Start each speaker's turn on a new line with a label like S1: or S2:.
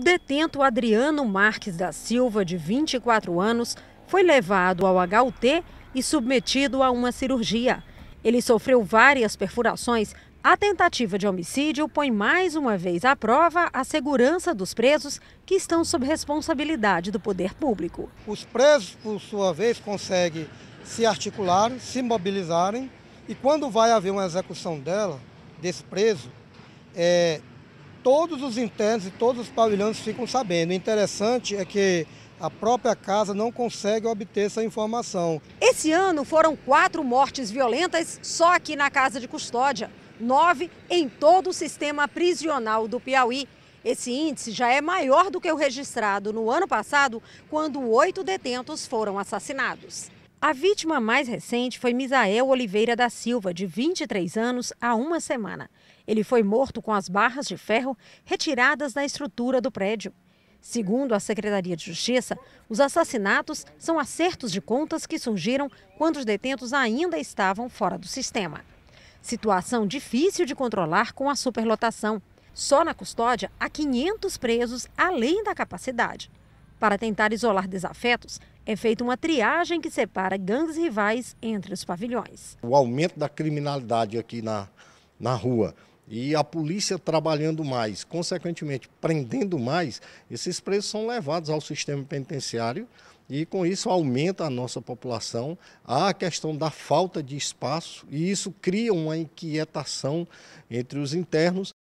S1: o detento Adriano Marques da Silva, de 24 anos, foi levado ao HUT e submetido a uma cirurgia. Ele sofreu várias perfurações. A tentativa de homicídio põe mais uma vez à prova a segurança dos presos que estão sob responsabilidade do poder público. Os presos, por sua
S2: vez, conseguem se articular, se mobilizarem e quando vai haver uma execução dela, desse preso, é, todos os internos e todos os pavilhões ficam sabendo. O interessante é que a própria casa não consegue obter essa informação.
S1: Esse ano foram quatro mortes violentas só aqui na casa de custódia, nove em todo o sistema prisional do Piauí. Esse índice já é maior do que o registrado no ano passado, quando oito detentos foram assassinados. A vítima mais recente foi Misael Oliveira da Silva, de 23 anos, há uma semana. Ele foi morto com as barras de ferro retiradas da estrutura do prédio. Segundo a Secretaria de Justiça, os assassinatos são acertos de contas que surgiram quando os detentos ainda estavam fora do sistema. Situação difícil de controlar com a superlotação. Só na custódia há 500 presos além da capacidade. Para tentar isolar desafetos, é feita uma triagem que separa gangues rivais entre os pavilhões.
S3: O aumento da criminalidade aqui na, na rua e a polícia trabalhando mais, consequentemente prendendo mais, esses presos são levados ao sistema penitenciário e com isso aumenta a nossa população. Há a questão da falta de espaço e isso cria uma inquietação entre os internos.